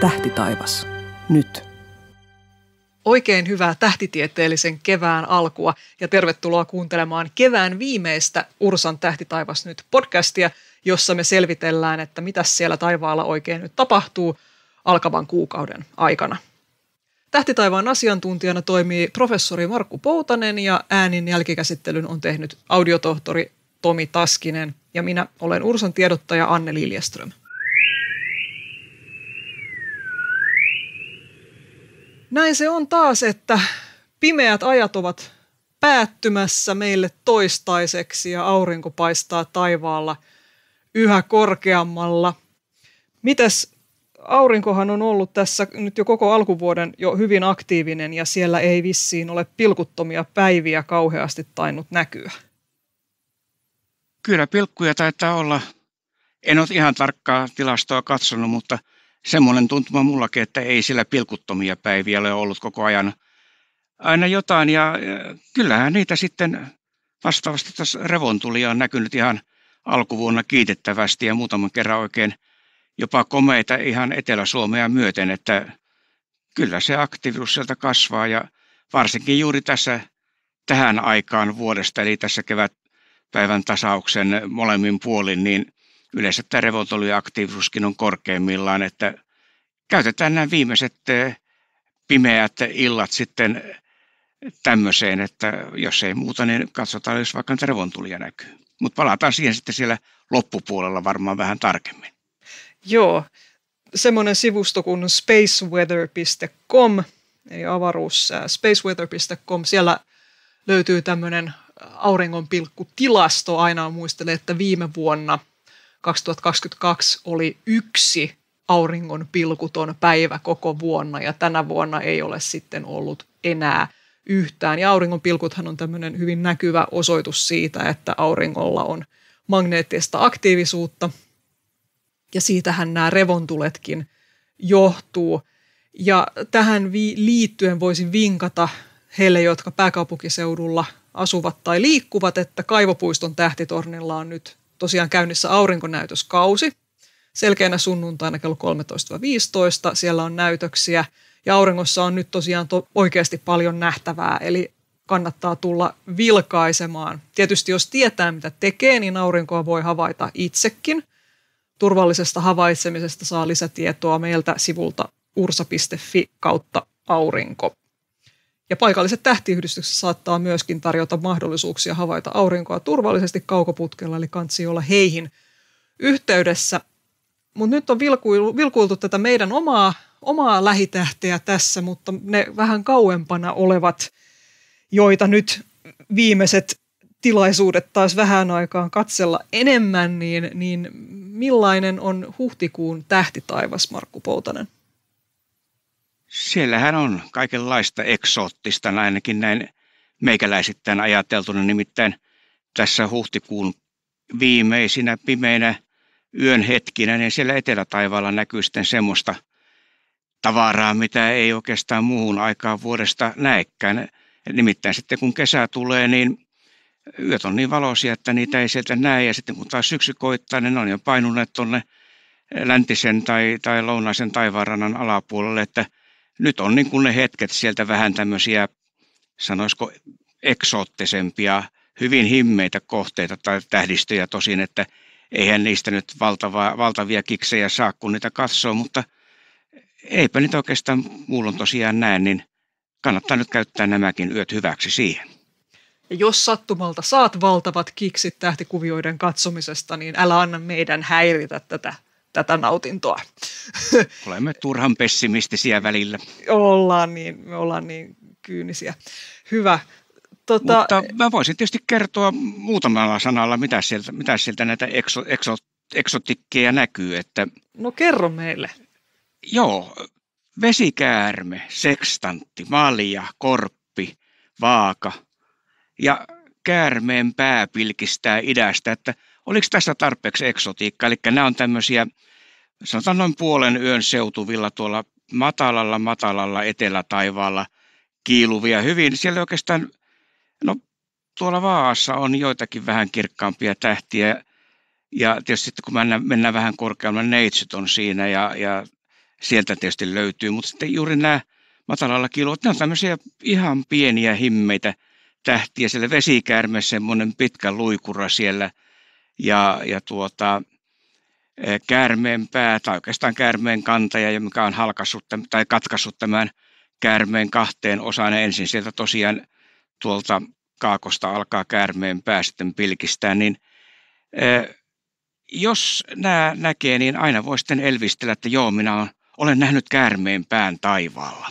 Tähti taivas. Nyt. Oikein hyvää tähtitieteellisen kevään alkua ja tervetuloa kuuntelemaan kevään viimeistä Ursan Tähti taivas nyt podcastia, jossa me selvitellään, että mitä siellä taivaalla oikein nyt tapahtuu alkavan kuukauden aikana. Tähtitaivaan asiantuntijana toimii professori Markku Poutanen ja äänin jälkikäsittelyn on tehnyt audiotohtori Tomi Taskinen ja minä olen Ursan tiedottaja Anne Liljeström. Näin se on taas, että pimeät ajat ovat päättymässä meille toistaiseksi ja aurinko paistaa taivaalla yhä korkeammalla. Mitäs aurinkohan on ollut tässä nyt jo koko alkuvuoden jo hyvin aktiivinen ja siellä ei vissiin ole pilkuttomia päiviä kauheasti tainnut näkyä kyllä pilkkuja taitaa olla. En ole ihan tarkkaa tilastoa katsonut, mutta semmoinen tuntuma mullakin, että ei sillä pilkuttomia päiviä ole ollut koko ajan aina jotain. Ja kyllähän niitä sitten vastaavasti tässä revontulia on näkynyt ihan alkuvuonna kiitettävästi ja muutaman kerran oikein jopa komeita ihan Etelä-Suomea myöten, että kyllä se aktiivisuus sieltä kasvaa ja varsinkin juuri tässä tähän aikaan vuodesta, eli tässä kevät päivän tasauksen molemmin puolin, niin yleensä tämä revontoliaktiivisuuskin on korkeimmillaan, että käytetään nämä viimeiset eh, pimeät illat sitten tämmöiseen, että jos ei muuta, niin katsotaan, jos vaikka revontulia näkyy. Mutta palataan siihen sitten siellä loppupuolella varmaan vähän tarkemmin. Joo, semmoinen sivusto kuin spaceweather.com, ei avaruus, eh, spaceweather.com, siellä löytyy tämmöinen auringonpilkkutilasto aina muistelee, että viime vuonna 2022 oli yksi auringonpilkuton päivä koko vuonna ja tänä vuonna ei ole sitten ollut enää yhtään. Ja auringonpilkuthan on tämmöinen hyvin näkyvä osoitus siitä, että auringolla on magneettista aktiivisuutta ja siitähän nämä revontuletkin johtuu. Ja tähän liittyen voisin vinkata heille, jotka pääkaupunkiseudulla asuvat tai liikkuvat, että Kaivopuiston tähtitornilla on nyt tosiaan käynnissä aurinkonäytöskausi. Selkeänä sunnuntaina kello 13-15 siellä on näytöksiä ja auringossa on nyt tosiaan to- oikeasti paljon nähtävää, eli kannattaa tulla vilkaisemaan. Tietysti jos tietää mitä tekee, niin aurinkoa voi havaita itsekin. Turvallisesta havaitsemisesta saa lisätietoa meiltä sivulta ursa.fi kautta aurinko. Ja paikalliset tähtiyhdistykset saattaa myöskin tarjota mahdollisuuksia havaita aurinkoa turvallisesti kaukoputkella, eli kansi olla heihin yhteydessä. Mutta nyt on vilkuiltu, vilkuiltu tätä meidän omaa, omaa lähitähteä tässä, mutta ne vähän kauempana olevat, joita nyt viimeiset tilaisuudet taas vähän aikaan katsella enemmän, niin, niin millainen on huhtikuun tähtitaivas, Markku Poutanen? siellähän on kaikenlaista eksoottista, ainakin näin meikäläisittäin ajateltuna. Nimittäin tässä huhtikuun viimeisinä pimeinä yön hetkinä, niin siellä etelätaivaalla näkyy sitten semmoista tavaraa, mitä ei oikeastaan muuhun aikaan vuodesta näekään. Nimittäin sitten kun kesä tulee, niin yöt on niin valoisia, että niitä ei sieltä näe. Ja sitten kun taas syksy koittaa, niin ne on jo painuneet tuonne läntisen tai, tai lounaisen taivaanrannan alapuolelle, että – nyt on niin kuin ne hetket sieltä vähän tämmöisiä, sanoisiko eksoottisempia, hyvin himmeitä kohteita tai tähdistöjä tosin, että eihän niistä nyt valtavaa, valtavia kiksejä saa, kun niitä katsoo, mutta eipä nyt oikeastaan on tosiaan näin, niin kannattaa nyt käyttää nämäkin yöt hyväksi siihen. Ja jos sattumalta saat valtavat kiksit tähtikuvioiden katsomisesta, niin älä anna meidän häiritä tätä tätä nautintoa. Olemme turhan pessimistisiä välillä. Ollaan niin, me ollaan niin kyynisiä. Hyvä. Tota, Mutta mä voisin tietysti kertoa muutamalla sanalla, mitä sieltä, mitä sieltä näitä ekso, ekso, eksotikkeja näkyy. Että, no kerro meille. Joo, vesikäärme, sekstantti, malja, korppi, vaaka ja käärmeen pää pilkistää idästä, että – Oliko tässä tarpeeksi eksotiikkaa? Eli nämä on tämmöisiä, sanotaan noin puolen yön seutuvilla tuolla matalalla, matalalla etelätaivaalla kiiluvia hyvin. Siellä oikeastaan, no tuolla Vaassa on joitakin vähän kirkkaampia tähtiä. Ja tietysti sitten kun mennään, mennään vähän korkeammalle, niin neitsyt on siinä ja, ja sieltä tietysti löytyy. Mutta sitten juuri nämä matalalla kiiluvat, ne on tämmöisiä ihan pieniä himmeitä tähtiä. Siellä vesikäärme, semmoinen pitkä luikura siellä – ja, ja tuota, eh, käärmeen pää tai oikeastaan käärmeen kantaja, mikä on halkassut tai katkaissut tämän käärmeen kahteen osaan. Ja ensin sieltä tosiaan tuolta kaakosta alkaa käärmeen pää sitten pilkistää, niin eh, jos nämä näkee, niin aina voi sitten elvistellä, että joo, minä olen nähnyt käärmeen pään taivaalla.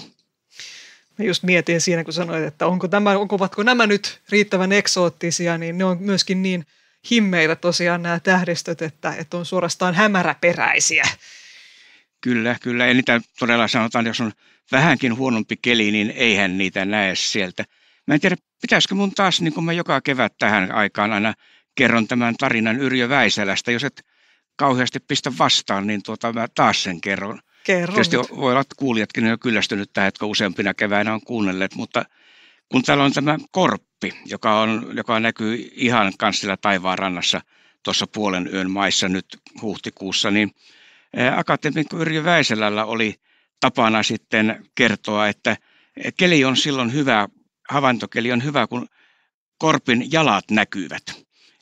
Mä just mietin siinä, kun sanoit, että onko tämä, onko, ovatko nämä nyt riittävän eksoottisia, niin ne on myöskin niin – himmeitä tosiaan nämä tähdistöt, että, että on suorastaan hämäräperäisiä. Kyllä, kyllä. Ja niitä todella sanotaan, jos on vähänkin huonompi keli, niin eihän niitä näe sieltä. Mä en tiedä, pitäisikö mun taas, niin kun mä joka kevät tähän aikaan aina kerron tämän tarinan Yrjö Väisälästä, jos et kauheasti pistä vastaan, niin tuota, mä taas sen kerron. Kerron. Tietysti voi olla, että kuulijatkin on jo kyllästynyt tähän, että useampina keväinä on kuunnelleet, mutta – kun täällä on tämä korppi, joka, on, joka näkyy ihan kanssilla taivaan rannassa tuossa puolen yön maissa nyt huhtikuussa, niin akateemikko Yrjö Väiselällä oli tapana sitten kertoa, että keli on silloin hyvä, havaintokeli on hyvä, kun korpin jalat näkyvät.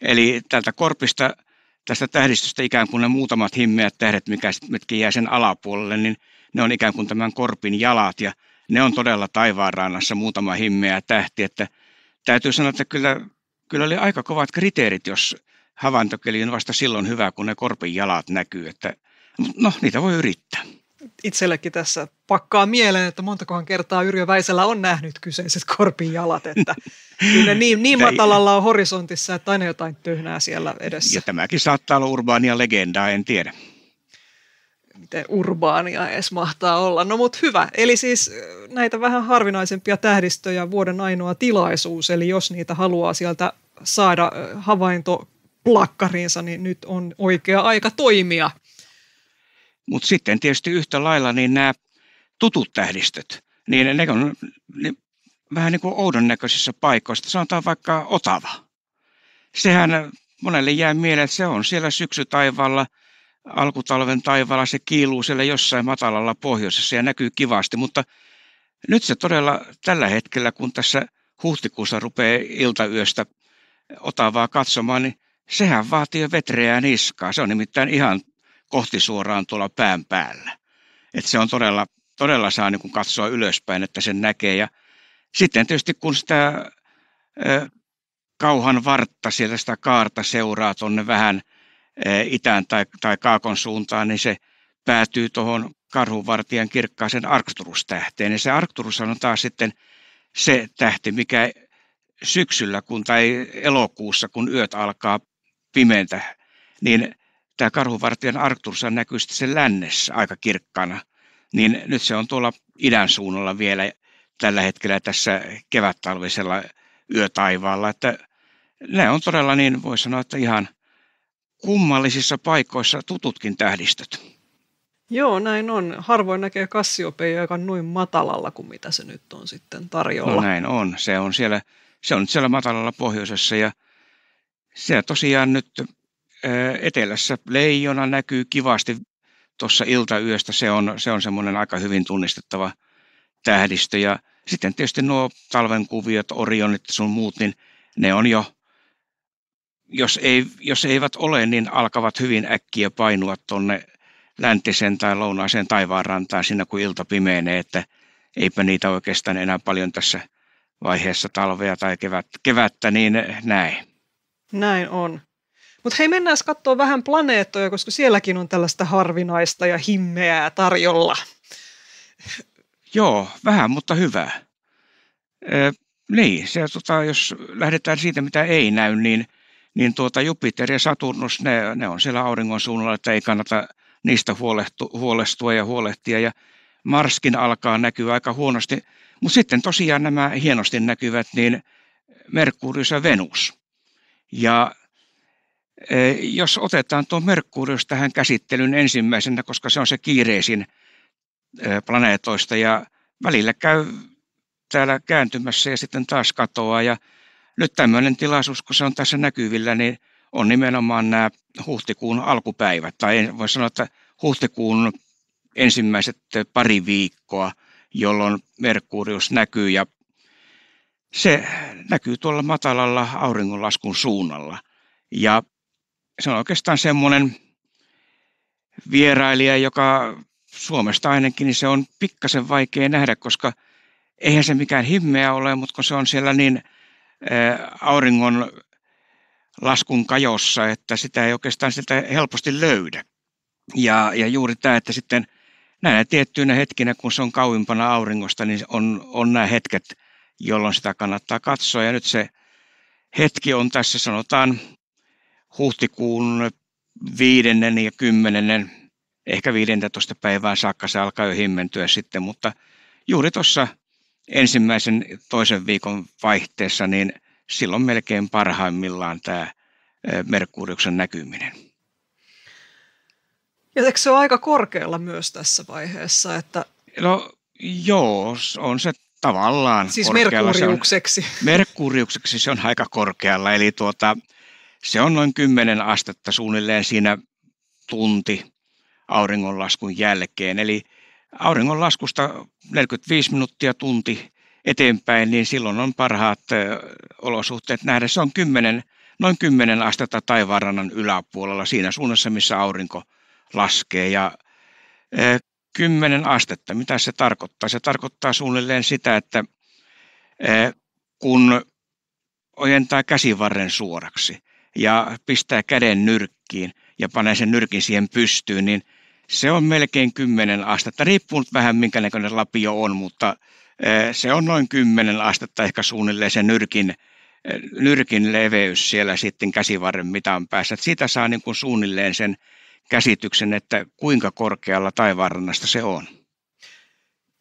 Eli tältä korpista, tästä tähdistöstä ikään kuin ne muutamat himmeät tähdet, mitkä jää sen alapuolelle, niin ne on ikään kuin tämän korpin jalat ja ne on todella taivaanrannassa muutama himmeä tähti, että täytyy sanoa, että kyllä, kyllä oli aika kovat kriteerit, jos havaintokeli on vasta silloin hyvä, kun ne korpin jalat näkyy, että no niitä voi yrittää. Itsellekin tässä pakkaa mieleen, että montakohan kertaa Yrjö Väisellä on nähnyt kyseiset korpin jalat, että kyllä niin, niin matalalla on horisontissa, että aina jotain tyhnää siellä edessä. Ja tämäkin saattaa olla urbaania legendaa, en tiedä miten urbaania edes mahtaa olla. No mutta hyvä, eli siis näitä vähän harvinaisempia tähdistöjä vuoden ainoa tilaisuus, eli jos niitä haluaa sieltä saada havainto plakkariinsa, niin nyt on oikea aika toimia. Mutta sitten tietysti yhtä lailla niin nämä tutut tähdistöt, niin ne on ne, vähän niin kuin oudon näköisissä paikoissa. Sanotaan vaikka Otava. Sehän monelle jää mieleen, että se on siellä syksytaivalla – alkutalven taivaalla se kiiluu siellä jossain matalalla pohjoisessa ja näkyy kivasti, mutta nyt se todella tällä hetkellä, kun tässä huhtikuussa rupeaa iltayöstä otavaa katsomaan, niin sehän vaatii jo vetreää niskaa. Se on nimittäin ihan kohti suoraan tuolla pään päällä. Et se on todella, todella saa niin kun katsoa ylöspäin, että sen näkee. Ja sitten tietysti kun sitä ö, kauhan vartta sieltä sitä kaarta seuraa tuonne vähän – itään tai, tai kaakon suuntaan, niin se päätyy tuohon karhunvartijan kirkkaaseen Arcturus-tähteen. Ja se Arcturus on taas sitten se tähti, mikä syksyllä kun, tai elokuussa, kun yöt alkaa pimentä, niin tämä karhunvartijan Arcturus näkyy sitten sen lännessä aika kirkkana. Niin nyt se on tuolla idän suunnalla vielä tällä hetkellä tässä kevättalvisella yötaivaalla. Että nämä on todella niin, voi sanoa, että ihan – kummallisissa paikoissa tututkin tähdistöt. Joo, näin on. Harvoin näkee kassiopeja, joka on noin matalalla kuin mitä se nyt on sitten tarjolla. No näin on. Se on siellä, se on nyt siellä matalalla pohjoisessa ja siellä tosiaan nyt etelässä leijona näkyy kivasti tuossa iltayöstä. Se on, se on semmoinen aika hyvin tunnistettava tähdistö ja sitten tietysti nuo talvenkuviot, orionit sun muut, niin ne on jo jos, ei, jos eivät ole, niin alkavat hyvin äkkiä painua tuonne läntisen tai lounaisen taivaanrantaan siinä, kun ilta pimeenee, että eipä niitä oikeastaan enää paljon tässä vaiheessa talvea tai kevät, kevättä, niin näin. Näin on. Mutta hei, mennään katsoa vähän planeettoja, koska sielläkin on tällaista harvinaista ja himmeää tarjolla. Joo, vähän, mutta hyvää. Ö, niin, se, tota, jos lähdetään siitä, mitä ei näy, niin – niin tuota Jupiter ja Saturnus, ne, ne on siellä auringon suunnalla, että ei kannata niistä huolehtu, huolestua ja huolehtia. Ja Marskin alkaa näkyä aika huonosti, mutta sitten tosiaan nämä hienosti näkyvät, niin Merkurius ja Venus. Ja e, jos otetaan tuo Merkurius tähän käsittelyn ensimmäisenä, koska se on se kiireisin e, planeetoista ja välillä käy täällä kääntymässä ja sitten taas katoaa ja nyt tämmöinen tilaisuus, kun se on tässä näkyvillä, niin on nimenomaan nämä huhtikuun alkupäivät, tai voi sanoa, että huhtikuun ensimmäiset pari viikkoa, jolloin Merkurius näkyy, ja se näkyy tuolla matalalla auringonlaskun suunnalla. Ja se on oikeastaan semmoinen vierailija, joka Suomesta ainakin, niin se on pikkasen vaikea nähdä, koska eihän se mikään himmeä ole, mutta kun se on siellä niin – Eh, auringon laskun kajossa, että sitä ei oikeastaan sieltä helposti löydä. Ja, ja juuri tämä, että sitten näinä tiettyinä hetkinä, kun se on kauimpana auringosta, niin on, on nämä hetket, jolloin sitä kannattaa katsoa. Ja nyt se hetki on tässä sanotaan huhtikuun viidennen ja kymmenennen, ehkä 15 päivään saakka se alkaa jo himmentyä sitten, mutta juuri tuossa – ensimmäisen toisen viikon vaihteessa, niin silloin melkein parhaimmillaan tämä Merkuriuksen näkyminen. Ja eikö se ole aika korkealla myös tässä vaiheessa? Että... No joo, on se tavallaan Siis merkuriukseksi. Se on, merkuriukseksi se on aika korkealla, eli tuota, se on noin 10 astetta suunnilleen siinä tunti auringonlaskun jälkeen. Eli auringonlaskusta 45 minuuttia tunti eteenpäin, niin silloin on parhaat olosuhteet nähdä. Se on 10, noin 10 astetta taivaanrannan yläpuolella siinä suunnassa, missä aurinko laskee. Ja 10 astetta, mitä se tarkoittaa? Se tarkoittaa suunnilleen sitä, että kun ojentaa käsivarren suoraksi ja pistää käden nyrkkiin ja panee sen nyrkin siihen pystyyn, niin se on melkein 10 astetta, riippuu nyt vähän minkä näköinen lapio on, mutta eh, se on noin 10 astetta ehkä suunnilleen se nyrkin, eh, nyrkin leveys siellä sitten käsivarren mitan päässä. siitä saa niin kuin suunnilleen sen käsityksen, että kuinka korkealla taivaanrannasta se on.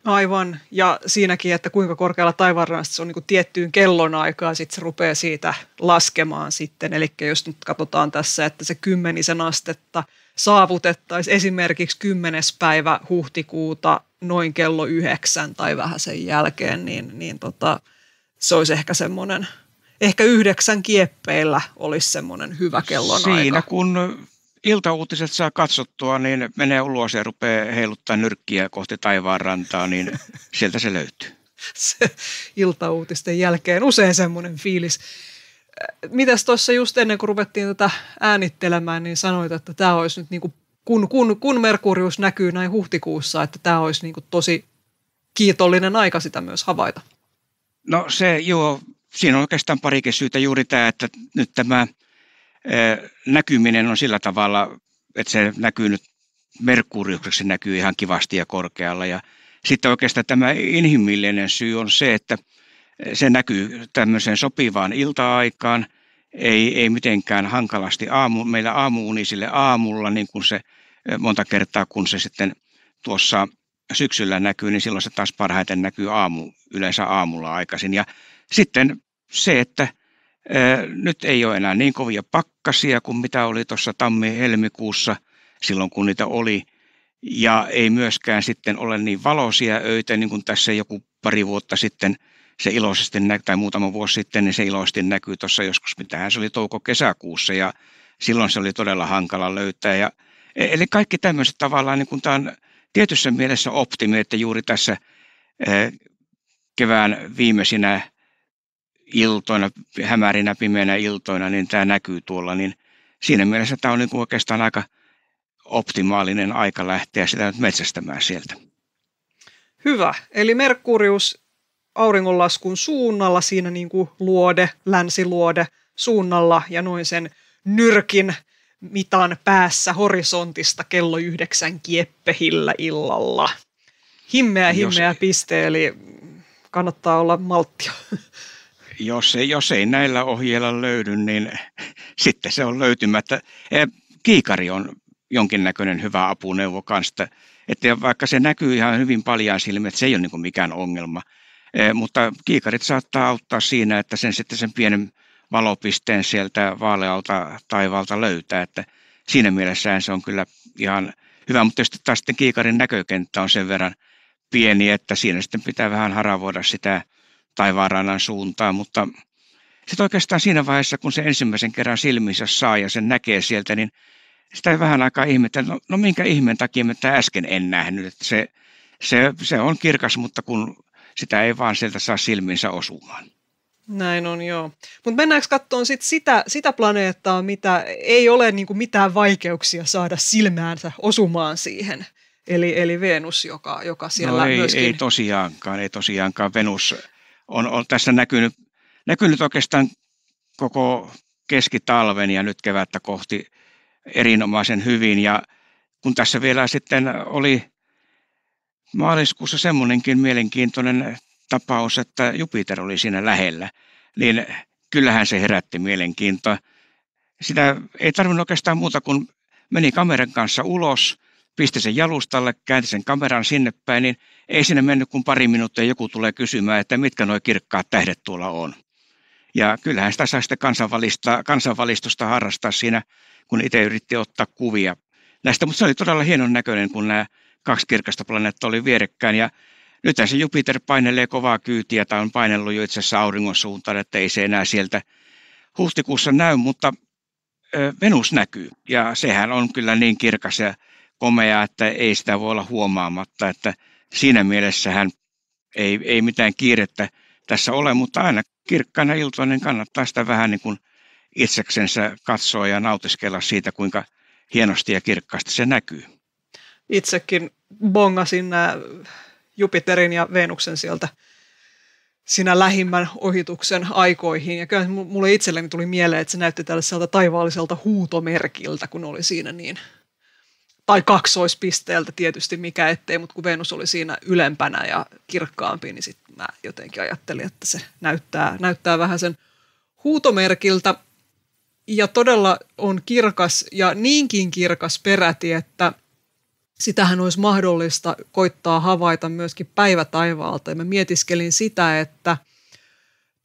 Aivan, ja siinäkin, että kuinka korkealla taivaanrannasta se on niin kuin tiettyyn kellonaikaan, sitten se rupeaa siitä laskemaan sitten. Eli jos nyt katsotaan tässä, että se kymmenisen astetta – saavutettaisiin esimerkiksi 10. päivä huhtikuuta noin kello yhdeksän tai vähän sen jälkeen, niin, niin tota, se olisi ehkä semmoinen, ehkä yhdeksän kieppeillä olisi semmoinen hyvä kellonaika. Siinä kun iltauutiset saa katsottua, niin menee ulos ja rupeaa heiluttaa nyrkkiä kohti taivaan rantaa, niin sieltä se löytyy. Se iltauutisten jälkeen usein semmoinen fiilis mitäs tuossa just ennen kuin ruvettiin tätä äänittelemään, niin sanoit, että tämä olisi nyt niin kuin, kun, kun, kun Merkurius näkyy näin huhtikuussa, että tämä olisi niin kuin tosi kiitollinen aika sitä myös havaita. No se joo, siinä on oikeastaan parikin syytä juuri tämä, että nyt tämä näkyminen on sillä tavalla, että se näkyy nyt Merkuriukseksi, näkyy ihan kivasti ja korkealla ja sitten oikeastaan tämä inhimillinen syy on se, että – se näkyy tämmöiseen sopivaan ilta-aikaan, ei, ei mitenkään hankalasti aamu, meillä aamuunisille aamulla, niin kuin se eh, monta kertaa, kun se sitten tuossa syksyllä näkyy, niin silloin se taas parhaiten näkyy aamu, yleensä aamulla aikaisin. Ja sitten se, että ää, eh, nyt ei ole enää niin kovia pakkasia kuin mitä oli tuossa tammi-helmikuussa silloin, kun niitä oli. Ja ei myöskään sitten ole niin valoisia öitä, niin kuin tässä joku pari vuotta sitten – se iloisesti näkyy, tai muutama vuosi sitten, niin se iloisesti näkyy tuossa joskus, mitähän se oli touko-kesäkuussa, ja silloin se oli todella hankala löytää. Ja, e-, eli kaikki tämmöiset tavallaan, niin kun tämä on tietyssä mielessä optimi, että juuri tässä e, kevään viimeisinä iltoina, hämärinä, pimeinä iltoina, niin tämä näkyy tuolla, niin siinä mielessä tämä on niin oikeastaan aika optimaalinen aika lähteä sitä nyt metsästämään sieltä. Hyvä. Eli Merkurius auringonlaskun suunnalla siinä niin kuin luode, länsiluode suunnalla ja noin sen nyrkin mitan päässä horisontista kello yhdeksän kieppehillä illalla. Himmeä, himmeä jos, piste, eli kannattaa olla malttia. Jos ei, jos ei näillä ohjeilla löydy, niin sitten se on löytymättä. E, kiikari on jonkinnäköinen hyvä apuneuvo kanssa, että vaikka se näkyy ihan hyvin paljon silmät, se ei ole niin mikään ongelma – Eh, mutta kiikarit saattaa auttaa siinä, että sen sitten sen pienen valopisteen sieltä vaalealta taivaalta löytää, että siinä mielessään se on kyllä ihan hyvä, mutta tietysti taas sitten kiikarin näkökenttä on sen verran pieni, että siinä sitten pitää vähän haravoida sitä taivaanrannan suuntaa, mutta sitten oikeastaan siinä vaiheessa, kun se ensimmäisen kerran silmissä saa ja sen näkee sieltä, niin sitä vähän aikaa ihmettä, no, no minkä ihmeen takia mä tämä äsken en nähnyt, että se, se, se on kirkas, mutta kun sitä ei vaan sieltä saa silmiinsä osumaan. Näin on, joo. Mutta mennäänkö katsomaan sit sitä, sitä planeettaa, mitä ei ole niinku mitään vaikeuksia saada silmäänsä osumaan siihen? Eli, eli Venus, joka, joka siellä no ei, myöskin... ei tosiaankaan, ei tosiaankaan. Venus on, on tässä näkynyt, näkynyt oikeastaan koko keskitalven ja nyt kevättä kohti erinomaisen hyvin. Ja kun tässä vielä sitten oli maaliskuussa semmoinenkin mielenkiintoinen tapaus, että Jupiter oli siinä lähellä, niin kyllähän se herätti mielenkiintoa. Sitä ei tarvinnut oikeastaan muuta kuin meni kameran kanssa ulos, pisti sen jalustalle, käänti sen kameran sinne päin, niin ei sinne mennyt kuin pari minuuttia joku tulee kysymään, että mitkä nuo kirkkaat tähdet tuolla on. Ja kyllähän sitä saa sitten kansanvalistusta harrastaa siinä, kun itse yritti ottaa kuvia näistä. Mutta se oli todella hienon näköinen, kun nämä kaksi kirkasta planeettaa oli vierekkäin ja nyt se Jupiter painelee kovaa kyytiä tai on painellut jo itse asiassa auringon suuntaan, että ei se enää sieltä huhtikuussa näy, mutta Venus näkyy ja sehän on kyllä niin kirkas ja komea, että ei sitä voi olla huomaamatta, että siinä mielessähän ei, ei mitään kiirettä tässä ole, mutta aina kirkkaana iltoinen niin kannattaa sitä vähän niin kuin itseksensä katsoa ja nautiskella siitä, kuinka hienosti ja kirkkaasti se näkyy itsekin bongasin nämä Jupiterin ja Venuksen sieltä sinä lähimmän ohituksen aikoihin. Ja kyllä mulle itselleni tuli mieleen, että se näytti tällaiselta taivaalliselta huutomerkiltä, kun oli siinä niin. Tai kaksoispisteeltä tietysti mikä ettei, mutta kun Venus oli siinä ylempänä ja kirkkaampi, niin sitten mä jotenkin ajattelin, että se näyttää, näyttää vähän sen huutomerkiltä. Ja todella on kirkas ja niinkin kirkas peräti, että sitähän olisi mahdollista koittaa havaita myöskin päivätaivaalta. Ja mä mietiskelin sitä, että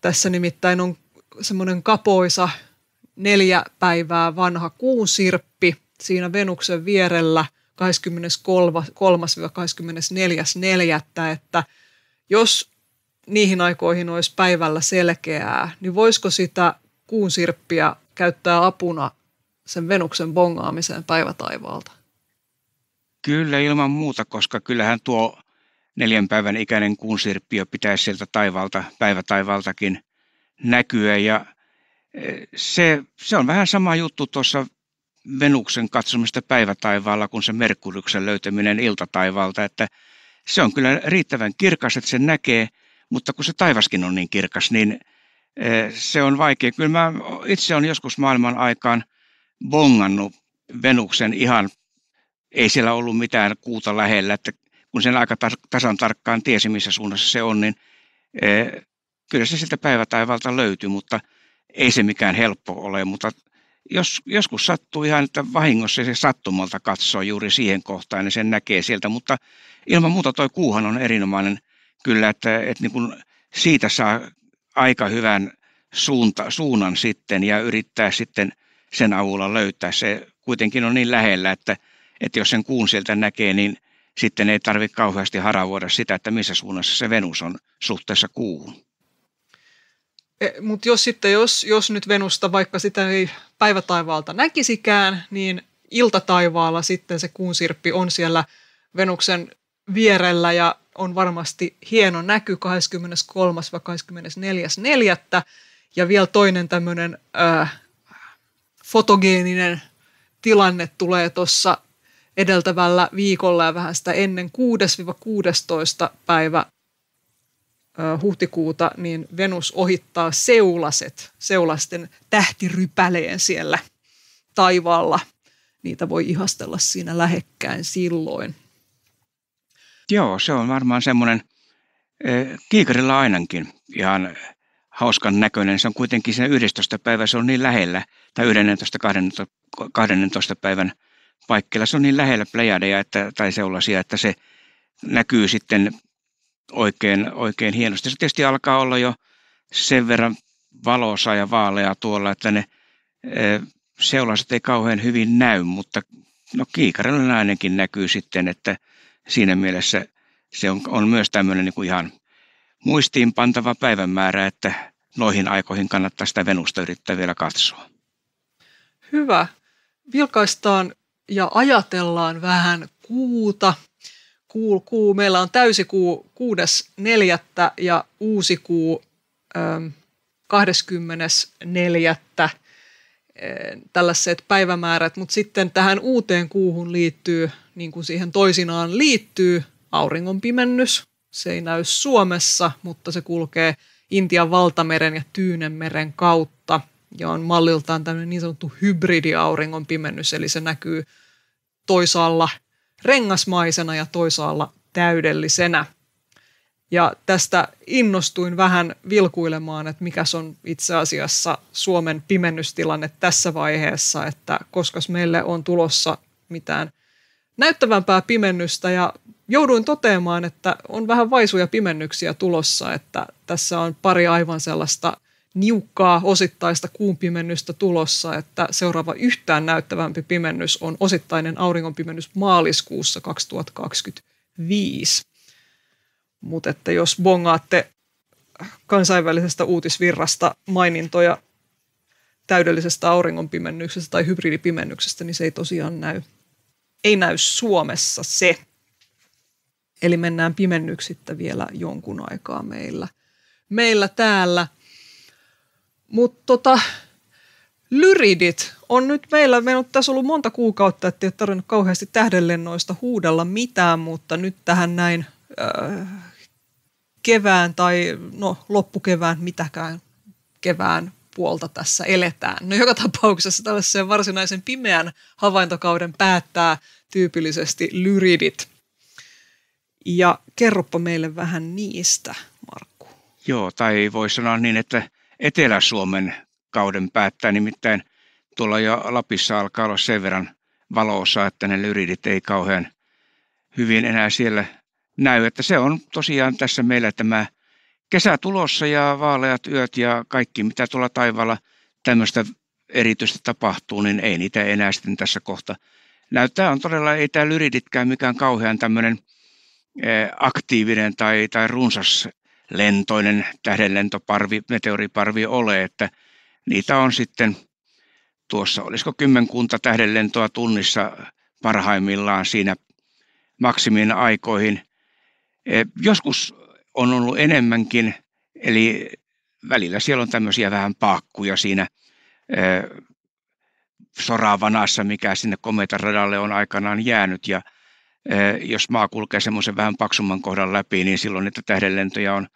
tässä nimittäin on semmoinen kapoisa neljä päivää vanha kuusirppi siinä Venuksen vierellä 23.–24.4., että jos niihin aikoihin olisi päivällä selkeää, niin voisiko sitä sirppiä käyttää apuna sen Venuksen bongaamiseen päivätaivaalta? Kyllä ilman muuta, koska kyllähän tuo neljän päivän ikäinen kuunsirppiö pitäisi sieltä taivalta päivätaivaltakin näkyä. Ja e, se, se on vähän sama juttu tuossa Venuksen katsomista päivätaivaalla kuin se Merkuryksen löytäminen iltataivalta, että se on kyllä riittävän kirkas, että sen näkee, mutta kun se taivaskin on niin kirkas, niin e, se on vaikea. Kyllä mä itse olen joskus maailman aikaan bongannut Venuksen ihan ei siellä ollut mitään kuuta lähellä, että kun sen aika tasan tarkkaan tiesi, missä suunnassa se on, niin eh, kyllä se sieltä päivätaivalta löytyy, mutta ei se mikään helppo ole, mutta jos, joskus sattuu ihan, että vahingossa se sattumalta katsoo juuri siihen kohtaan niin sen näkee sieltä, mutta ilman muuta toi kuuhan on erinomainen kyllä, että, että niin kun siitä saa aika hyvän suunta, suunnan sitten ja yrittää sitten sen avulla löytää. Se kuitenkin on niin lähellä, että – että jos sen kuun sieltä näkee, niin sitten ei tarvitse kauheasti haravoida sitä, että missä suunnassa se Venus on suhteessa kuuhun. E, Mutta jos sitten, jos, jos nyt Venusta, vaikka sitä ei päivätaivaalta näkisikään, niin iltataivaalla sitten se sirppi on siellä Venuksen vierellä ja on varmasti hieno näky 23. 24.4. Ja vielä toinen tämmöinen äh, fotogeeninen tilanne tulee tuossa edeltävällä viikolla ja vähän sitä ennen 6-16 päivä huhtikuuta, niin Venus ohittaa seulaset, seulasten tähtirypäleen siellä taivaalla. Niitä voi ihastella siinä lähekkäin silloin. Joo, se on varmaan semmoinen kiikarilla ainakin ihan hauskan näköinen. Se on kuitenkin sen 11. päivä, se on niin lähellä, tai 11. 12, 12 päivän – paikkeilla. Se on niin lähellä Plejadeja että, tai sellaisia, että se näkyy sitten oikein, oikein hienosti. Se tietysti alkaa olla jo sen verran valosa ja vaalea tuolla, että ne e, seulaset ei kauhean hyvin näy, mutta no kiikarilla ainakin näkyy sitten, että siinä mielessä se on, on myös tämmöinen niin kuin ihan muistiinpantava päivämäärä, että noihin aikoihin kannattaa sitä venusta yrittää vielä katsoa. Hyvä. Vilkaistaan ja ajatellaan vähän kuuta. Kuu, kuu, meillä on täysikuu 6.4. ja uusi kuu äm, 24. tällaiset päivämäärät, mutta sitten tähän uuteen kuuhun liittyy, niin kuin siihen toisinaan liittyy, auringon pimennys. Se ei näy Suomessa, mutta se kulkee Intian valtameren ja Tyynenmeren kautta ja on malliltaan tämmöinen niin sanottu hybridiauringon pimennys, eli se näkyy toisaalla rengasmaisena ja toisaalla täydellisenä. Ja tästä innostuin vähän vilkuilemaan, että mikä on itse asiassa Suomen pimennystilanne tässä vaiheessa, että koska meille on tulossa mitään näyttävämpää pimennystä ja jouduin toteamaan, että on vähän vaisuja pimennyksiä tulossa, että tässä on pari aivan sellaista niukkaa osittaista kuun pimennystä tulossa, että seuraava yhtään näyttävämpi pimennys on osittainen auringonpimennys maaliskuussa 2025. Mutta että jos bongaatte kansainvälisestä uutisvirrasta mainintoja täydellisestä auringonpimennyksestä tai hybridipimennyksestä, niin se ei tosiaan näy. Ei näy Suomessa se. Eli mennään pimennyksittä vielä jonkun aikaa meillä. Meillä täällä – mutta tota, lyridit on nyt meillä, meillä on tässä ollut monta kuukautta, että ei ole tarvinnut kauheasti tähdenlennoista huudella mitään, mutta nyt tähän näin äh, kevään tai no loppukevään, mitäkään kevään puolta tässä eletään. No joka tapauksessa tällaisen varsinaisen pimeän havaintokauden päättää tyypillisesti lyridit. Ja kerropa meille vähän niistä, Markku. Joo, tai voi sanoa niin, että Etelä-Suomen kauden päättää. Nimittäin tuolla jo Lapissa alkaa olla sen verran valoosa, että ne lyridit ei kauhean hyvin enää siellä näy. Että se on tosiaan tässä meillä tämä kesä tulossa ja vaaleat yöt ja kaikki mitä tuolla taivaalla tämmöistä erityistä tapahtuu, niin ei niitä enää sitten tässä kohta näyttää. On todella, ei tämä lyriditkään mikään kauhean tämmöinen eh, aktiivinen tai, tai runsas lentoinen tähdenlentoparvi, meteoriparvi ole, että niitä on sitten tuossa, olisiko kymmenkunta tähdenlentoa tunnissa parhaimmillaan siinä maksimiin aikoihin. E, joskus on ollut enemmänkin, eli välillä siellä on tämmöisiä vähän paakkuja siinä e, soraavanassa, mikä sinne kometaradalle on aikanaan jäänyt ja – Eh, jos maa kulkee semmoisen vähän paksumman kohdan läpi, niin silloin niitä tähdenlentoja on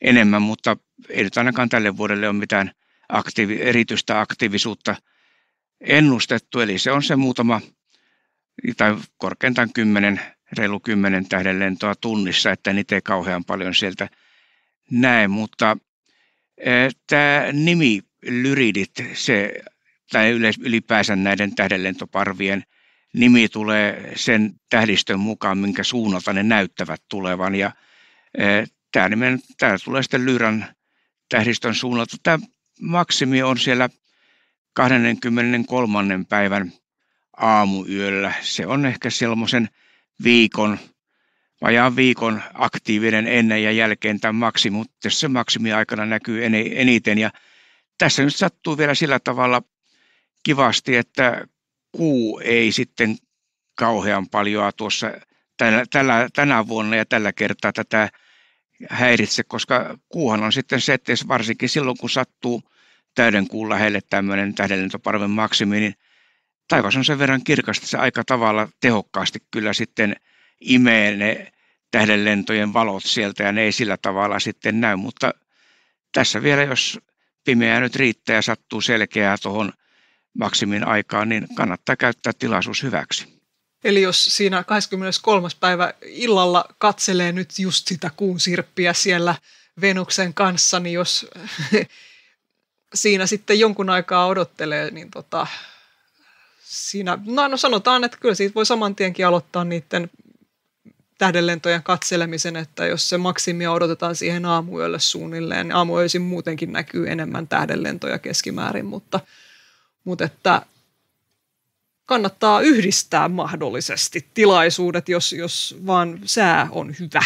enemmän, mutta ei nyt ainakaan tälle vuodelle ole mitään aktiivi, erityistä aktiivisuutta ennustettu. Eli se on se muutama tai korkeintaan kymmenen, reilu kymmenen tähdenlentoa tunnissa, että niitä ei kauhean paljon sieltä näe, mutta eh, tämä nimi Lyridit, se, tai ylipäänsä näiden tähdenlentoparvien – nimi tulee sen tähdistön mukaan, minkä suunnalta ne näyttävät tulevan. Ja e, tämä, nimen, tämä tulee sitten Lyran tähdistön suunnalta. Tämä maksimi on siellä 23. päivän aamuyöllä. Se on ehkä sellaisen viikon, vajaan viikon aktiivinen ennen ja jälkeen tämän maksimi, mutta se maksimi aikana näkyy eniten. Ja tässä nyt sattuu vielä sillä tavalla kivasti, että kuu ei sitten kauhean paljoa tuossa tällä, tällä, tänä vuonna ja tällä kertaa tätä häiritse, koska kuuhan on sitten se, että varsinkin silloin kun sattuu täyden kuun lähelle tämmöinen tähdenlentoparven maksimi, niin taivas on sen verran kirkasta, se aika tavalla tehokkaasti kyllä sitten imee ne tähdenlentojen valot sieltä ja ne ei sillä tavalla sitten näy, mutta tässä vielä jos pimeää nyt riittää ja sattuu selkeää tuohon maksimin aikaan, niin kannattaa käyttää tilaisuus hyväksi. Eli jos siinä 23. päivä illalla katselee nyt just sitä kuun sirppiä siellä Venuksen kanssa, niin jos siinä sitten jonkun aikaa odottelee, niin tota, siinä, no, no sanotaan, että kyllä siitä voi saman tienkin aloittaa niiden tähdenlentojen katselemisen, että jos se maksimia odotetaan siihen aamuyölle suunnilleen, niin aamuyöisin muutenkin näkyy enemmän tähdenlentoja keskimäärin, mutta – mutta että kannattaa yhdistää mahdollisesti tilaisuudet, jos, jos vaan sää on hyvä.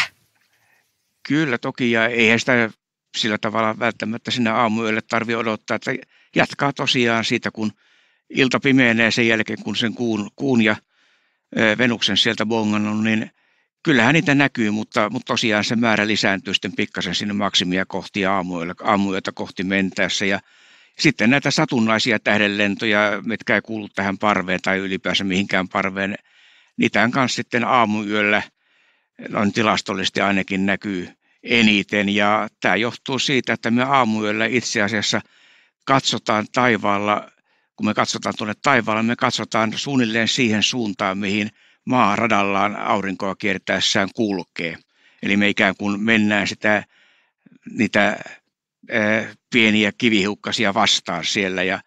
Kyllä toki, ja eihän sitä sillä tavalla välttämättä sinne aamuyölle tarvi odottaa, että jatkaa tosiaan siitä, kun ilta pimenee sen jälkeen, kun sen kuun, kuun ja Venuksen sieltä bongannut, niin kyllähän niitä näkyy, mutta, mutta tosiaan se määrä lisääntyy sitten pikkasen sinne maksimia kohti aamuilla aamuyötä kohti mentäessä. Ja sitten näitä satunnaisia tähdenlentoja, mitkä ei kuulu tähän parveen tai ylipäänsä mihinkään parveen, niitähän kanssa sitten aamuyöllä on tilastollisesti ainakin näkyy eniten. Ja tämä johtuu siitä, että me aamuyöllä itse asiassa katsotaan taivaalla, kun me katsotaan tuonne taivaalla, me katsotaan suunnilleen siihen suuntaan, mihin maa radallaan aurinkoa kiertäessään kulkee. Eli me ikään kuin mennään sitä, niitä Äh, pieniä kivihukkasia vastaan siellä ja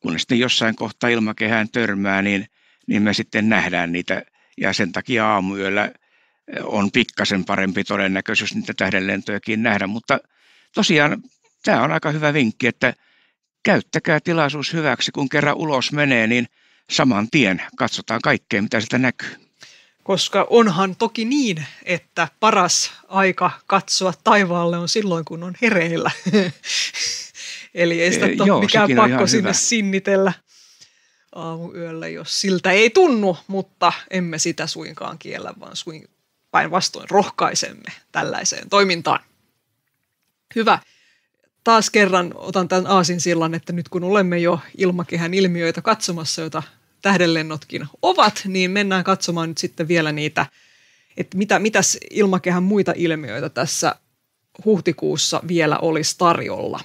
kun ne sitten jossain kohtaa ilmakehään törmää, niin, niin me sitten nähdään niitä ja sen takia aamuyöllä äh, on pikkasen parempi todennäköisyys niitä tähdenlentojakin nähdä, mutta tosiaan tämä on aika hyvä vinkki, että käyttäkää tilaisuus hyväksi, kun kerran ulos menee, niin saman tien katsotaan kaikkea, mitä sitä näkyy koska onhan toki niin, että paras aika katsoa taivaalle on silloin, kun on hereillä. Eli ei sitä e, eh, ole mikään pakko sinne hyvä. sinnitellä aamuyöllä, jos siltä ei tunnu, mutta emme sitä suinkaan kiellä, vaan suin, päinvastoin rohkaisemme tällaiseen toimintaan. Hyvä. Taas kerran otan tämän aasin sillan, että nyt kun olemme jo ilmakehän ilmiöitä katsomassa, joita tähdenlennotkin ovat, niin mennään katsomaan nyt sitten vielä niitä, että mitä, mitäs ilmakehän muita ilmiöitä tässä huhtikuussa vielä olisi tarjolla.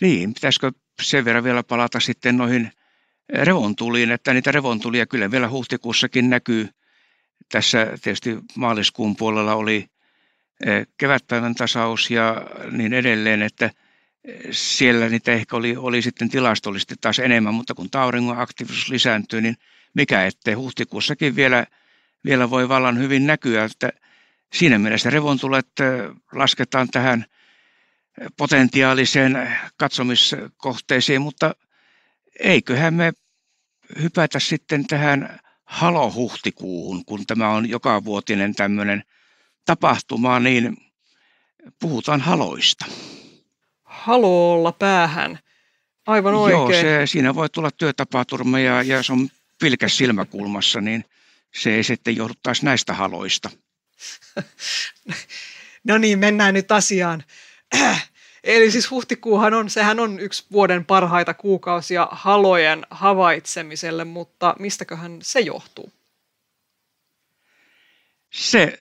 Niin, pitäisikö sen verran vielä palata sitten noihin revontuliin, että niitä revontulia kyllä vielä huhtikuussakin näkyy. Tässä tietysti maaliskuun puolella oli eh, kevätpäivän tasaus ja niin edelleen, että – siellä niitä ehkä oli, oli sitten tilastollisesti taas enemmän, mutta kun tauringon aktiivisuus lisääntyy, niin mikä ettei huhtikuussakin vielä, vielä voi vallan hyvin näkyä, että siinä mielessä revontulet äh, lasketaan tähän potentiaaliseen katsomiskohteeseen, mutta eiköhän me hypätä sitten tähän halohuhtikuuhun, kun tämä on joka vuotinen tämmöinen tapahtuma, niin puhutaan haloista haloolla päähän. Aivan oikein. Joo, se, siinä voi tulla työtapaturma ja, ja se on pilkäs silmäkulmassa, niin se ei sitten jouduttaisi näistä haloista. no niin, mennään nyt asiaan. Eli siis huhtikuuhan on, sehän on yksi vuoden parhaita kuukausia halojen havaitsemiselle, mutta mistäköhän se johtuu? Se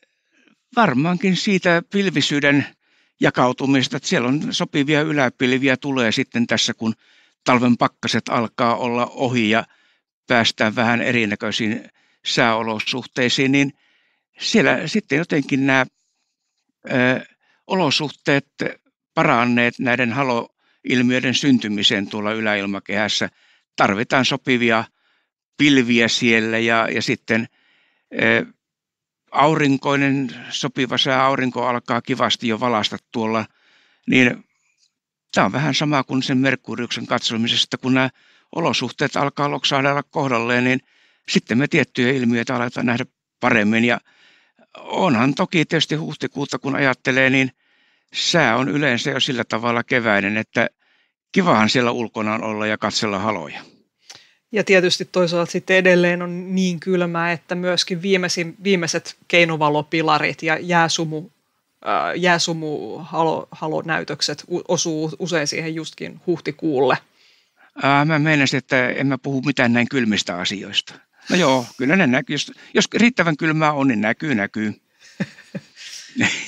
varmaankin siitä pilvisyyden jakautumista. Että siellä on sopivia yläpilviä tulee sitten tässä, kun talven pakkaset alkaa olla ohi ja päästään vähän erinäköisiin sääolosuhteisiin, niin siellä sitten jotenkin nämä ö, olosuhteet paranneet näiden haloilmiöiden syntymiseen tuolla yläilmakehässä. Tarvitaan sopivia pilviä siellä ja, ja sitten ö, aurinkoinen, sopiva sää, aurinko alkaa kivasti jo valasta tuolla, niin tämä on vähän sama kuin sen Merkuriuksen katsomisesta, kun nämä olosuhteet alkaa loksahdella kohdalleen, niin sitten me tiettyjä ilmiöitä aletaan nähdä paremmin. Ja onhan toki tietysti huhtikuuta, kun ajattelee, niin sää on yleensä jo sillä tavalla keväinen, että kivahan siellä ulkona on olla ja katsella haloja. Ja tietysti toisaalta sitten edelleen on niin kylmää, että myöskin viimeisin, viimeiset keinovalopilarit ja jääsumu, ää, äh, jääsumu halo, halonäytökset osuu usein siihen justkin huhtikuulle. Ää, äh, mä menen että en mä puhu mitään näin kylmistä asioista. No joo, kyllä ne näkyy. Jos, jos riittävän kylmää on, niin näkyy, näkyy.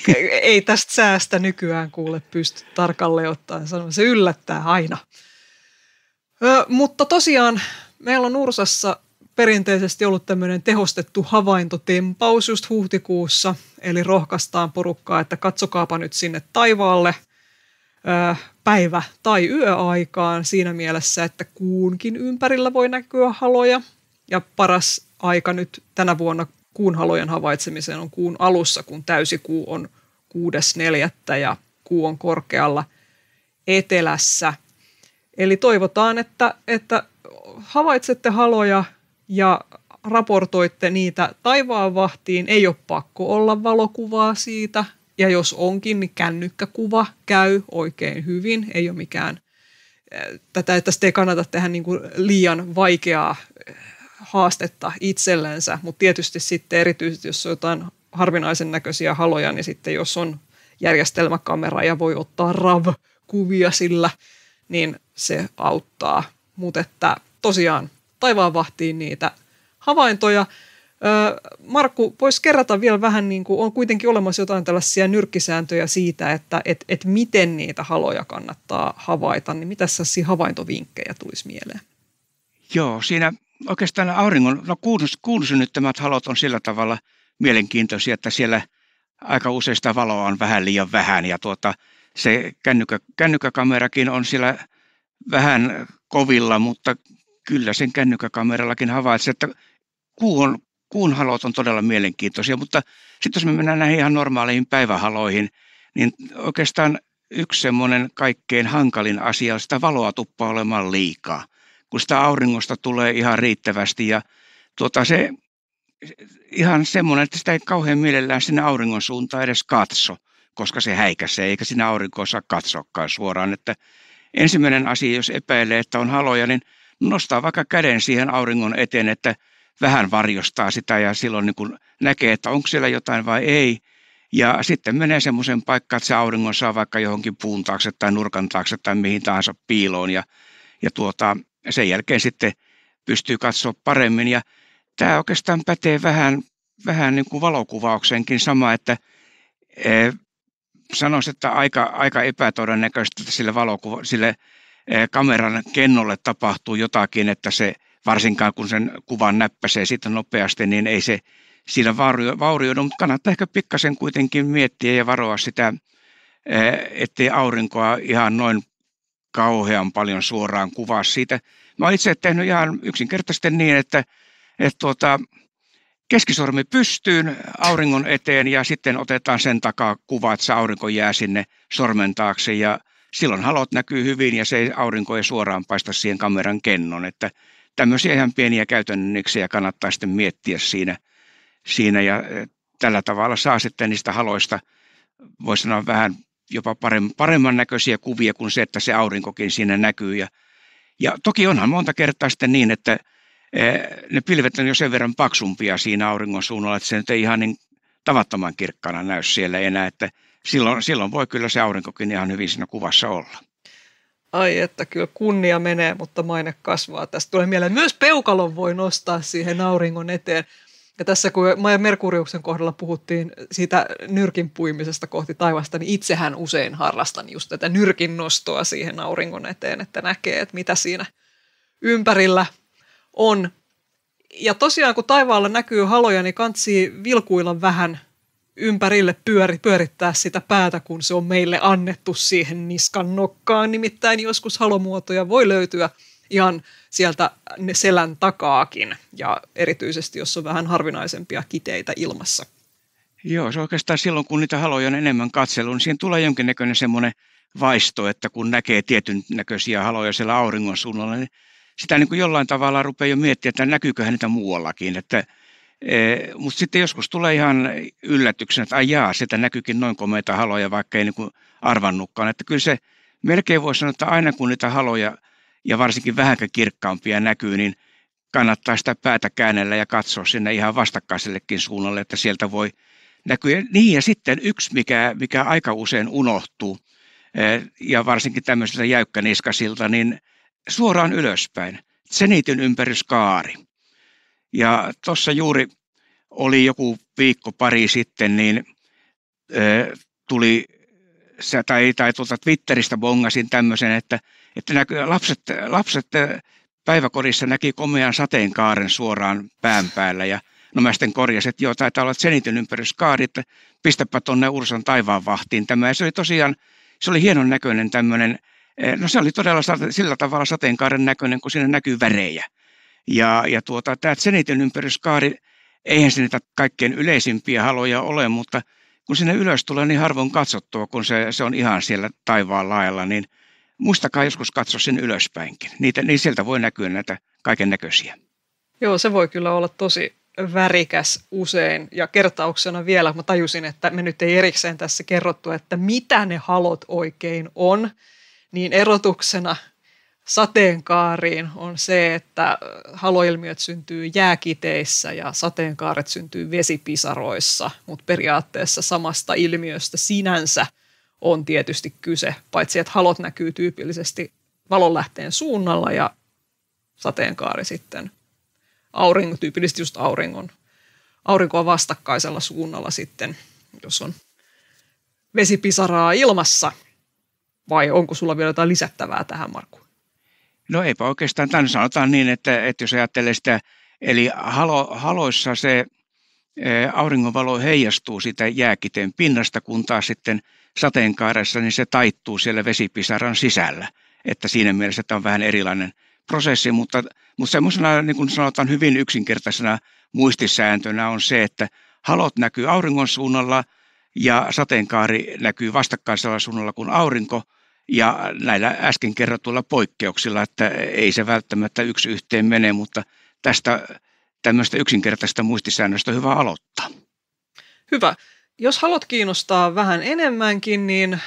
Ei tästä säästä nykyään kuule pysty tarkalleen ottaen sanomaan. Se yllättää aina. Ö, mutta tosiaan Meillä on Ursassa perinteisesti ollut tämmöinen tehostettu havaintotempaus just huhtikuussa, eli rohkaistaan porukkaa, että katsokaapa nyt sinne taivaalle päivä- tai yöaikaan siinä mielessä, että kuunkin ympärillä voi näkyä haloja. Ja paras aika nyt tänä vuonna kuun halojen havaitsemiseen on kuun alussa, kun täysikuu on 6.4. ja kuu on korkealla etelässä. Eli toivotaan, että, että havaitsette haloja ja raportoitte niitä taivaan vahtiin. Ei ole pakko olla valokuvaa siitä. Ja jos onkin, niin kännykkäkuva käy oikein hyvin. Ei ole mikään, eh, tätä, että tästä ei kannata tehdä niin kuin liian vaikeaa eh, haastetta itsellensä, mutta tietysti sitten erityisesti, jos on jotain harvinaisen näköisiä haloja, niin sitten jos on järjestelmäkamera ja voi ottaa RAV-kuvia sillä, niin se auttaa. Mutta että tosiaan taivaan vahtiin niitä havaintoja. Markku, voisi kerrata vielä vähän, niin kuin on kuitenkin olemassa jotain tällaisia nyrkkisääntöjä siitä, että et, et miten niitä haloja kannattaa havaita, niin mitä sellaisia havaintovinkkejä tulisi mieleen? Joo, siinä oikeastaan auringon, no kuun halot on sillä tavalla mielenkiintoisia, että siellä aika usein sitä valoa on vähän liian vähän ja tuota, se kännykkä, kännykkäkamerakin on siellä vähän kovilla, mutta kyllä sen kännykkäkamerallakin havaitsee, että kuun, kuun halot on todella mielenkiintoisia, mutta sitten jos me mennään näihin ihan normaaleihin päivähaloihin, niin oikeastaan yksi semmoinen kaikkein hankalin asia on, sitä valoa tuppaa olemaan liikaa, kun sitä auringosta tulee ihan riittävästi ja tuota, se ihan semmoinen, että sitä ei kauhean mielellään sinne auringon suuntaan edes katso, koska se häikäisee, eikä sinä aurinkoa saa katsoakaan suoraan. Että ensimmäinen asia, jos epäilee, että on haloja, niin nostaa vaikka käden siihen auringon eteen, että vähän varjostaa sitä ja silloin niin kuin näkee, että onko siellä jotain vai ei. Ja sitten menee semmoisen paikkaan, että se auringon saa vaikka johonkin puun taakse tai nurkan taakse tai mihin tahansa piiloon. Ja, ja tuota, sen jälkeen sitten pystyy katsoa paremmin. Ja tämä oikeastaan pätee vähän, vähän niin kuin valokuvaukseenkin sama, että e, eh, sanoisin, että aika, aika epätodennäköistä sille, valokuva, sille Eh, kameran kennolle tapahtuu jotakin, että se varsinkaan kun sen kuvan näppäsee siitä nopeasti, niin ei se siinä vaurioidu, mutta kannattaa ehkä pikkasen kuitenkin miettiä ja varoa sitä, eh, ettei aurinkoa ihan noin kauhean paljon suoraan kuvaa siitä. Mä olen itse tehnyt ihan yksinkertaisesti niin, että, että tuota, keskisormi pystyyn auringon eteen ja sitten otetaan sen takaa kuva, että se aurinko jää sinne sormen taakse ja silloin halot näkyy hyvin ja se aurinko ei suoraan paista siihen kameran kennon. Että tämmöisiä ihan pieniä käytännöksiä kannattaa sitten miettiä siinä, siinä ja eh, tällä tavalla saa sitten niistä haloista, voisi sanoa vähän jopa paremman näköisiä kuvia kuin se, että se aurinkokin siinä näkyy. Ja, ja toki onhan monta kertaa sitten niin, että eh, ne pilvet on jo sen verran paksumpia siinä auringon suunnalla, että se nyt ei ihan niin tavattoman kirkkana näy siellä enää, että silloin, silloin voi kyllä se aurinkokin ihan hyvin siinä kuvassa olla. Ai että kyllä kunnia menee, mutta maine kasvaa. Tästä tulee mieleen, myös peukalon voi nostaa siihen auringon eteen. Ja tässä kun Maja Merkuriuksen kohdalla puhuttiin siitä nyrkin puimisesta kohti taivasta, niin itsehän usein harrastan just tätä nyrkin nostoa siihen auringon eteen, että näkee, että mitä siinä ympärillä on. Ja tosiaan kun taivaalla näkyy haloja, niin kansi vilkuilla vähän ympärille pyöri, pyörittää sitä päätä, kun se on meille annettu siihen niskan nokkaan. Nimittäin joskus halomuotoja voi löytyä ihan sieltä ne selän takaakin ja erityisesti, jos on vähän harvinaisempia kiteitä ilmassa. Joo, se oikeastaan silloin, kun niitä haloja on enemmän katsellut, niin siihen tulee jonkinnäköinen semmoinen vaisto, että kun näkee tietyn näköisiä haloja siellä auringon suunnalla, niin sitä niin kuin jollain tavalla rupeaa jo miettimään, että näkyykö niitä muuallakin. Että Eh, Mutta sitten joskus tulee ihan yllätyksenä, että ajaa, sitä näkyykin noin komeita haloja, vaikka ei niin arvannutkaan. Että kyllä se melkein voi sanoa, että aina kun niitä haloja ja varsinkin vähänkin kirkkaampia näkyy, niin kannattaa sitä päätä käännellä ja katsoa sinne ihan vastakkaisellekin suunnalle, että sieltä voi näkyä. Niin ja sitten yksi, mikä, mikä aika usein unohtuu, eh, ja varsinkin tämmöisiltä jäykkäniskasilta, niin suoraan ylöspäin. Senitin ympäryskaari. Ja tuossa juuri oli joku viikko pari sitten, niin ö, tuli tai, tai tuolta Twitteristä bongasin tämmöisen, että, että näky, lapset, lapset päiväkodissa näki komean sateenkaaren suoraan pään päällä ja No mä sitten korjasin, että joo, taitaa olla Zenitin ympäryskaari, että pistäpä tuonne Ursan taivaan vahtiin tämä. Ja se oli tosiaan, se oli hienon näköinen tämmöinen, no se oli todella sillä tavalla sateenkaaren näköinen, kun siinä näkyy värejä. Ja, ja tuota, tämä Zenitin ympäryskaari, eihän se niitä kaikkein yleisimpiä haloja ole, mutta kun sinne ylös tulee niin harvoin katsottua, kun se, se on ihan siellä taivaan lailla, niin muistakaa joskus katsoa sen ylöspäinkin. Niitä, niin sieltä voi näkyä näitä kaiken näköisiä. Joo, se voi kyllä olla tosi värikäs usein. Ja kertauksena vielä, mä tajusin, että me nyt ei erikseen tässä kerrottu, että mitä ne halot oikein on, niin erotuksena sateenkaariin on se, että haloilmiöt syntyy jääkiteissä ja sateenkaaret syntyy vesipisaroissa, mutta periaatteessa samasta ilmiöstä sinänsä on tietysti kyse, paitsi että halot näkyy tyypillisesti valonlähteen suunnalla ja sateenkaari sitten aurinko, tyypillisesti just auringon, aurinkoa vastakkaisella suunnalla sitten, jos on vesipisaraa ilmassa. Vai onko sulla vielä jotain lisättävää tähän, Markku? No eipä oikeastaan, tämän sanotaan niin, että, että jos ajattelee sitä, eli halo, haloissa se e, auringonvalo heijastuu sitä jääkiteen pinnasta, kun taas sitten sateenkaaressa niin se taittuu siellä vesipisaran sisällä. Että siinä mielessä tämä on vähän erilainen prosessi, mutta, mutta semmoisena niin kuin sanotaan hyvin yksinkertaisena muistisääntönä on se, että halot näkyy auringon suunnalla ja sateenkaari näkyy vastakkaisella suunnalla kuin aurinko – ja näillä äsken kerrotuilla poikkeuksilla, että ei se välttämättä yksi yhteen mene, mutta tästä tämmöistä yksinkertaista muistisäännöstä on hyvä aloittaa. Hyvä. Jos haluat kiinnostaa vähän enemmänkin, niin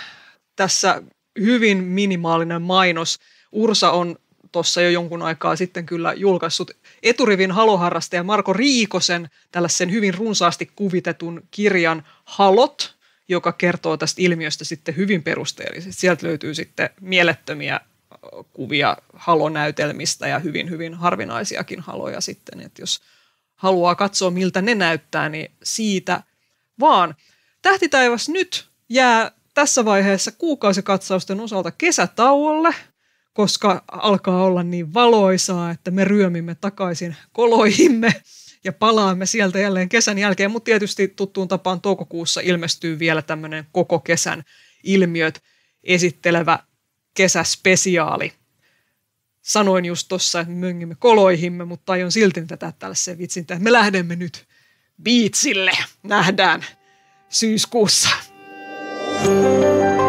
tässä hyvin minimaalinen mainos. Ursa on tuossa jo jonkun aikaa sitten kyllä julkaissut eturivin haloharrastaja Marko Riikosen tällaisen hyvin runsaasti kuvitetun kirjan Halot, joka kertoo tästä ilmiöstä sitten hyvin perusteellisesti. Sieltä löytyy sitten mielettömiä kuvia halonäytelmistä ja hyvin, hyvin harvinaisiakin haloja sitten, että jos haluaa katsoa, miltä ne näyttää, niin siitä vaan. Tähtitaivas nyt jää tässä vaiheessa kuukausikatsausten osalta kesätauolle, koska alkaa olla niin valoisaa, että me ryömimme takaisin koloihimme ja palaamme sieltä jälleen kesän jälkeen, mutta tietysti tuttuun tapaan toukokuussa ilmestyy vielä tämmöinen koko kesän ilmiöt esittelevä kesäspesiaali. Sanoin just tuossa, että myngimme koloihimme, mutta aion silti tätä tällaiseen vitsintä, että me lähdemme nyt biitsille. Nähdään syyskuussa. Thank you